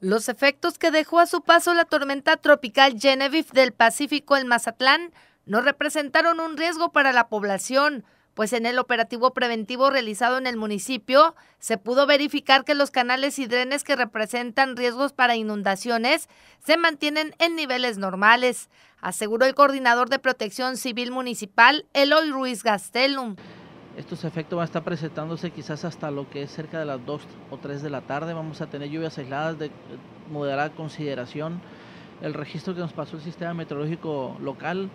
Los efectos que dejó a su paso la tormenta tropical Genevieve del Pacífico en Mazatlán no representaron un riesgo para la población, pues en el operativo preventivo realizado en el municipio se pudo verificar que los canales y drenes que representan riesgos para inundaciones se mantienen en niveles normales, aseguró el coordinador de protección civil municipal Eloy Ruiz Gastelum. Estos efectos van a estar presentándose quizás hasta lo que es cerca de las 2 o 3 de la tarde. Vamos a tener lluvias aisladas de eh, moderada consideración. El registro que nos pasó el sistema meteorológico local,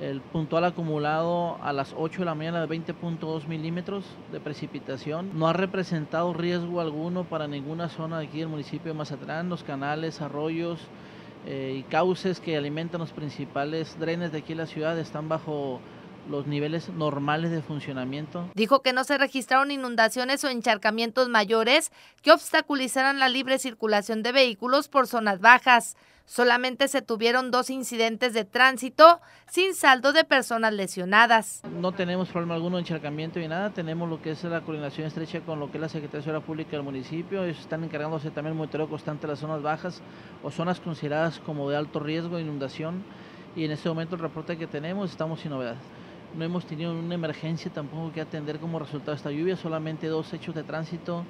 el puntual acumulado a las 8 de la mañana de 20.2 milímetros de precipitación. No ha representado riesgo alguno para ninguna zona de aquí del municipio de Mazatlán. Los canales, arroyos eh, y cauces que alimentan los principales drenes de aquí de la ciudad están bajo los niveles normales de funcionamiento. Dijo que no se registraron inundaciones o encharcamientos mayores que obstaculizaran la libre circulación de vehículos por zonas bajas. Solamente se tuvieron dos incidentes de tránsito sin saldo de personas lesionadas. No tenemos problema alguno de encharcamiento ni nada. Tenemos lo que es la coordinación estrecha con lo que es la Secretaría de Seguridad Pública del municipio. Ellos están encargándose también el monitoreo constante de las zonas bajas o zonas consideradas como de alto riesgo de inundación. Y en este momento el reporte que tenemos estamos sin novedades no hemos tenido una emergencia tampoco que atender como resultado de esta lluvia, solamente dos hechos de tránsito.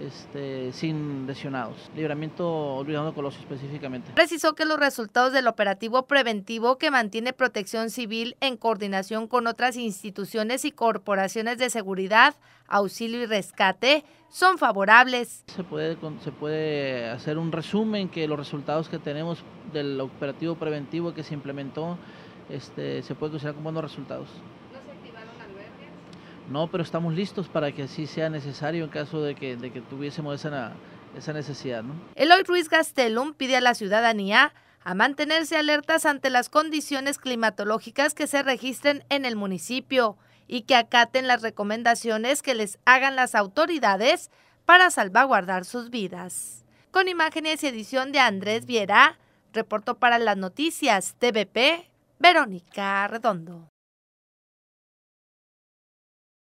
Este, sin lesionados. Libramiento olvidando Colosio específicamente. Precisó que los resultados del operativo preventivo que mantiene Protección Civil en coordinación con otras instituciones y corporaciones de seguridad, auxilio y rescate son favorables. Se puede, se puede hacer un resumen que los resultados que tenemos del operativo preventivo que se implementó este, se puede considerar con buenos resultados. ¿No se activaron albergues? No, pero estamos listos para que así sea necesario en caso de que, tuviésemos esa, esa necesidad. Eloy Ruiz Gastelum pide a la ciudadanía a mantenerse alertas ante las condiciones climatológicas que se registren en el municipio y que acaten las recomendaciones que les hagan las autoridades para salvaguardar sus vidas. Con imágenes y edición de Andrés Viera, reportó para las noticias TVP Verónica Redondo.